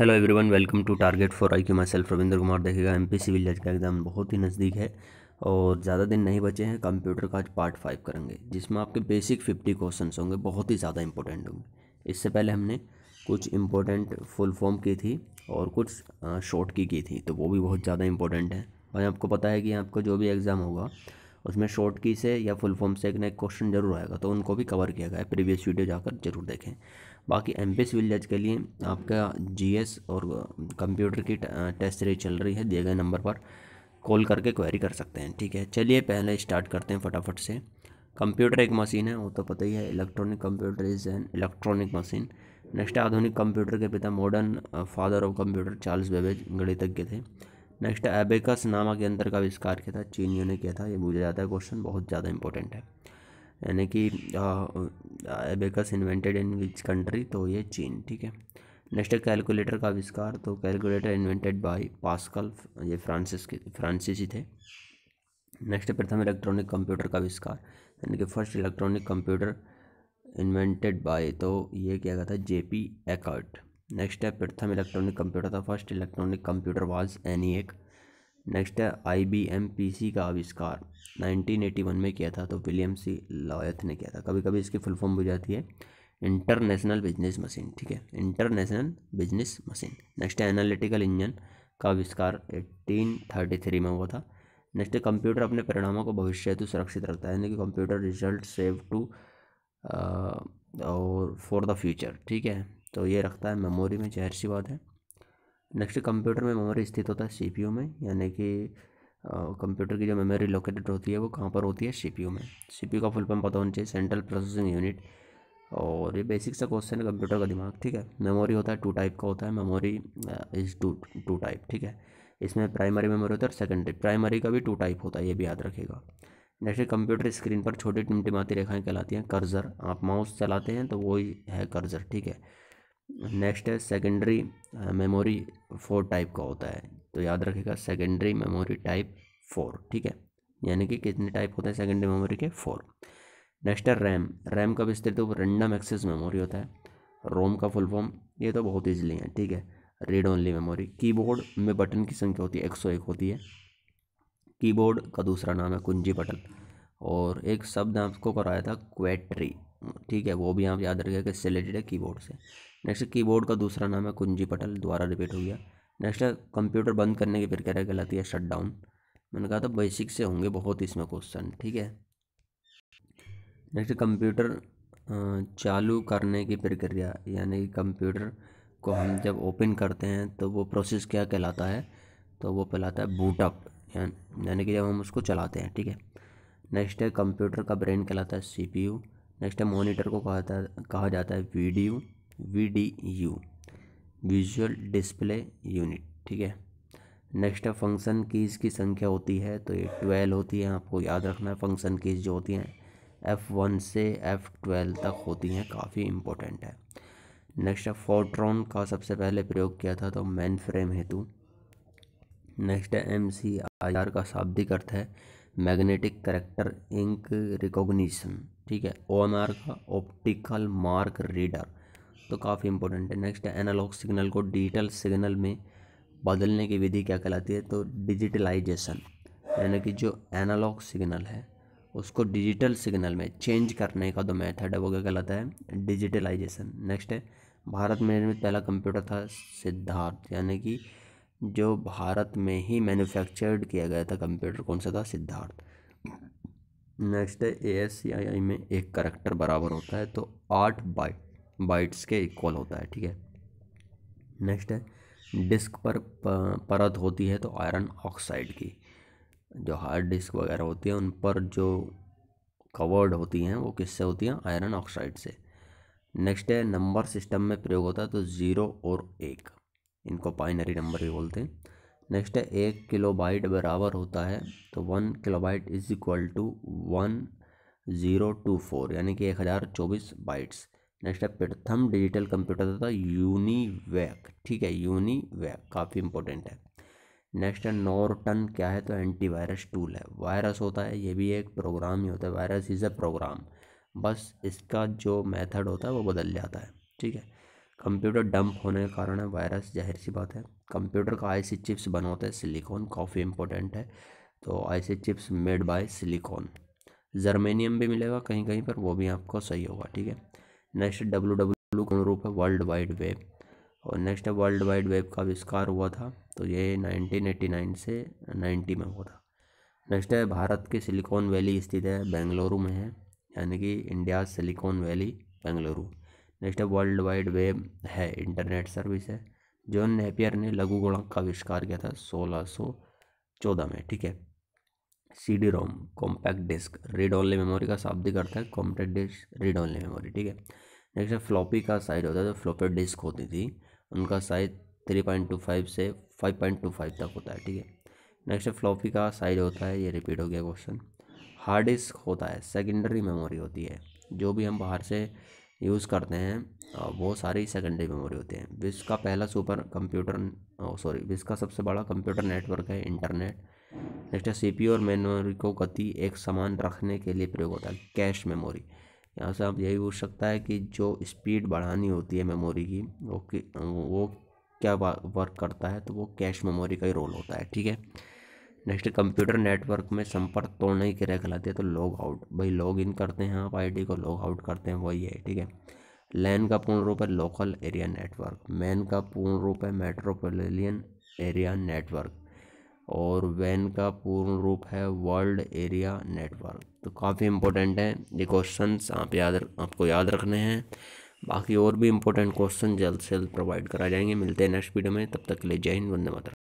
hello everyone welcome to target for I Q myself Ravindra Kumar देखेगा M P civil जज का exam बहुत ही नज़दीक है और ज़्यादा दिन नहीं बचे हैं कंप्यूटर का आज पार्ट फाइव करेंगे जिसमें आपके बेसिक फिफ्टी क्वेश्चन होंगे बहुत ही ज़्यादा इंपॉर्टेंट होंगे इससे पहले हमने कुछ इंपॉर्टेंट फुल फॉर्म की थी और कुछ शॉर्ट की की थी तो वो भी बहुत ज़्यादा इंपॉर्टेंट है और आपको पता है कि आपका जो भी एग्ज़ाम होगा उसमें शॉर्ट की से या फुल फॉर्म से एक ना एक क्वेश्चन जरूर आएगा तो उनको भी कवर किया गया है प्रीवियस वीडियो जाकर जरूर देखें बाकी एम पी विलेज के लिए आपका जी और कंप्यूटर की टेस्ट सीरीज चल रही है दिए गए नंबर पर कॉल करके क्वेरी कर सकते हैं ठीक है चलिए पहले स्टार्ट करते हैं फटाफट से कंप्यूटर एक मशीन है वो तो पता ही है electronic computer is an electronic machine next आधुनिक कंप्यूटर के पिता modern father of computer Charles Babbage गणितज्ञ थे नेक्स्ट एबेकस नामक यंत्र का आविष्कार किया था चीनियों ने किया था ये पूछा जाता है क्वेश्चन बहुत ज़्यादा इंपॉर्टेंट है यानी कि abacus invented in which country तो ये चीन ठीक है नेक्स्ट है कैलकुलेटर का आविष्कार तो कैलकुलेटर इन्वेंटेड बाय पास्कल ये फ्रांसिस के फ्रांसीसी थे नेक्स्ट है प्रथम इलेक्ट्रॉनिक कंप्यूटर का आविष्कार यानी कि first electronic computer invented by तो ये क्या कहता है जे पी एकर्ट नेक्स्ट है प्रथम इलेक्ट्रॉनिक कंप्यूटर था first electronic computer was ENIAC next है I B M P C का आविष्कार 1981 में किया था तो विलियम सी लॉयथ ने किया था कभी कभी इसकी फुल फॉर्म हो जाती है इंटरनेशनल बिजनेस मशीन ठीक है इंटरनेशनल बिजनेस मशीन नेक्स्ट है एनालिटिकल इंजन का आविष्कार 1833 में हुआ था नेक्स्ट है कंप्यूटर अपने परिणामों को भविष्य हेतु सुरक्षित रखता है यानी कि कंप्यूटर रिजल्ट सेव टू और फॉर द फ्यूचर ठीक है तो ये रखता है मेमोरी में जहर सी बात है नेक्स्ट कंप्यूटर में मेमोरी स्थित होता है सीपीयू में यानी कि कंप्यूटर की जो मेमोरी लोकेटेड होती है वो कहाँ पर होती है सीपीयू में सीपीयू का फुल फॉर्म पता होना चाहिए सेंट्रल प्रोसेसिंग यूनिट और ये बेसिक सा क्वेश्चन है कंप्यूटर का दिमाग ठीक है मेमोरी होता है टू टाइप का होता है memory is two two type ठीक है इसमें प्राइमरी मेमोरी होता है और सेकेंडरी प्राइमरी का भी टू टाइप होता है ये भी याद रखेगा नेक्स्ट कंप्यूटर स्क्रीन पर छोटी टिमटिमाती रेखाएं कहलाती हैं कर्जर आप माउस चलाते हैं तो वही है कर्जर ठीक है नेक्स्ट है सेकेंडरी मेमोरी फोर टाइप का होता है तो याद रखेगा सेकेंडरी मेमोरी टाइप फोर ठीक है यानी कि कितने टाइप होते हैं सेकेंडरी मेमोरी के फोर नेक्स्ट है रैम रैम का विस्तृत तो रेंडम एक्सेस मेमोरी होता है रोम का फुल फॉर्म ये तो बहुत ईजिली है ठीक है रीड ओनली मेमोरी कीबोर्ड में बटन की संख्या होती है एक सौ एक होती है कीबोर्ड का दूसरा नाम है कुंजी बटन और एक शब्द आपको कराया था क्वेट्री ठीक है वो भी आप याद रखिएगा कि सिलेटेड है कीबोर्ड से नेक्स्ट कीबोर्ड का दूसरा नाम है कुंजी पटल द्वारा रिपीट हो गया नेक्स्ट है कंप्यूटर बंद करने की प्रक्रिया कहलाती है शट डाउन मैंने कहा था तो बेसिक से होंगे बहुत इसमें क्वेश्चन ठीक है नेक्स्ट कंप्यूटर चालू करने की प्रक्रिया यानी कंप्यूटर को हम जब ओपन करते हैं तो वो प्रोसेस क्या कहलाता है तो वो कहलाता है बूटअप यानी कि जब हम उसको चलाते हैं ठीक है नेक्स्ट है कंप्यूटर का ब्रेन कहलाता है सीपीयू नेक्स्ट है मॉनिटर को है कहा जाता है video V D U visual display unit ठीक है नेक्स्ट है फंक्शन कीज़ की संख्या होती है तो ये ट्वेल्व होती है आपको याद रखना है फंक्शन कीज़ जो होती हैं एफ़ वन से एफ़ ट्वेल्व तक होती हैं काफ़ी इम्पोर्टेंट है नेक्स्ट है फोट्रॉन का सबसे पहले प्रयोग किया था तो मैन फ्रेम हेतु नेक्स्ट है एम सी आई आर का शाब्दिक अर्थ है मैग्नेटिक करेक्टर इंक रिकॉग्निशन ठीक है ओ एम आर का ऑप्टिकल मार्क रीडर तो काफ़ी इंपॉर्टेंट है नेक्स्ट एनालॉग सिग्नल को डिजिटल सिग्नल में बदलने की विधि क्या कहलाती है तो डिजिटलाइजेशन यानी कि जो एनालॉग सिग्नल है उसको डिजिटल सिग्नल में चेंज करने का जो मेथड है वो क्या कहलाता है डिजिटलाइजेशन नेक्स्ट है भारत में निर्मित पहला कंप्यूटर था सिद्धार्थ यानी कि जो भारत में ही मैन्युफैक्चर्ड किया गया था कंप्यूटर कौन सा था सिद्धार्थ नेक्स्ट है ए एस सी आई आई में एक करेक्टर बराबर होता है तो आठ बाइट बाइट्स के इक्वल होता है ठीक है नेक्स्ट है डिस्क पर परत होती है तो आयरन ऑक्साइड की जो हार्ड डिस्क वगैरह होती है उन पर जो कवर्ड होती हैं वो किससे होती हैं आयरन ऑक्साइड से नेक्स्ट है नंबर सिस्टम में प्रयोग होता है तो ज़ीरो और एक इनको बाइनरी नंबर भी बोलते हैं नेक्स्ट है एक किलो बाइट बराबर होता है तो one kilobyte is equal to one zero two four यानी कि एक हज़ार चौबीस बाइट्स नेक्स्ट है प्रथम डिजिटल कंप्यूटर था यूनिवैक ठीक है यूनिवैक काफ़ी इंपॉर्टेंट है नेक्स्ट है नॉर्टन क्या है तो एंटीवायरस टूल है वायरस होता है ये भी एक प्रोग्राम ही होता है वायरस इज़ अ प्रोग्राम बस इसका जो मेथड होता है वो बदल जाता है ठीक है कंप्यूटर डंप होने के कारण है वायरस जाहिर सी बात है कंप्यूटर का आईसी चिप्स बना होता है सिलिकॉन काफ़ी इंपॉर्टेंट है तो IC chips made by silicon germanium भी मिलेगा कहीं कहीं पर वो भी आपको सही होगा ठीक है नेक्स्ट डब्ल्यू डब्ल्यू कौन रूप है वर्ल्ड वाइड वेब और नेक्स्ट वर्ल्ड वाइड वेब का आविष्कार हुआ था तो ये 1989 से 90 में हुआ था नेक्स्ट है भारत के सिलिकॉन वैली स्थित है बेंगलुरु में है यानी कि India Silicon Valley Bengaluru next है वर्ल्ड वाइड वेब है इंटरनेट सर्विस है जॉन नेपियर ने लघु गुणक का आविष्कार किया था सोलह में ठीक है C D ROM compact disc read only memory का शाब्दिक अर्थ है compact disc read only memory ठीक है जैसे फ्लॉपी का साइज़ होता है जो फ्लॉपी डिस्क होती थी उनका size three point two five से फाइव पॉइंट टू फाइव तक होता है ठीक है नेक्स्ट फ्लॉपी का साइज होता है ये रिपीट हो गया क्वेश्चन हार्ड डिस्क होता है सेकेंडरी मेमोरी होती है जो भी हम बाहर से यूज़ करते हैं वो सारी सेकेंडरी मेमोरी होती हैं विश्व का पहला सुपर कंप्यूटर सॉरी विश्व का सबसे बड़ा कंप्यूटर नेटवर्क है इंटरनेट नेक्स्ट है सी और मेमोरी को गति एक समान रखने के लिए प्रयोग होता है कैश मेमोरी यहाँ से आप यही पूछ सकता है कि जो स्पीड बढ़ानी होती है मेमोरी की वो कि वो क्या वर्क करता है तो वो कैश मेमोरी का ही रोल होता है ठीक है नेक्स्ट कंप्यूटर नेटवर्क में संपर्क तोड़ने की क्रिया कहलाती है तो लॉग आउट भाई लॉग इन करते हैं आप आईडी को लॉग आउट करते हैं वही है ठीक है लैन का पूर्ण रूप है लोकल एरिया नेटवर्क मैन का पूर्ण रूप है मेट्रोपोलियन एरिया नेटवर्क और वैन का पूर्ण रूप है वर्ल्ड एरिया नेटवर्क तो काफ़ी इम्पोर्टेंट है ये क्वेश्चन आप याद आपको याद रखने हैं बाकी और भी इम्पोर्टेंट क्वेश्चन जल्द से जल्द प्रोवाइड करा जाएंगे मिलते हैं नेक्स्ट वीडियो में तब तक के लिए जय हिंद वंदे मातरम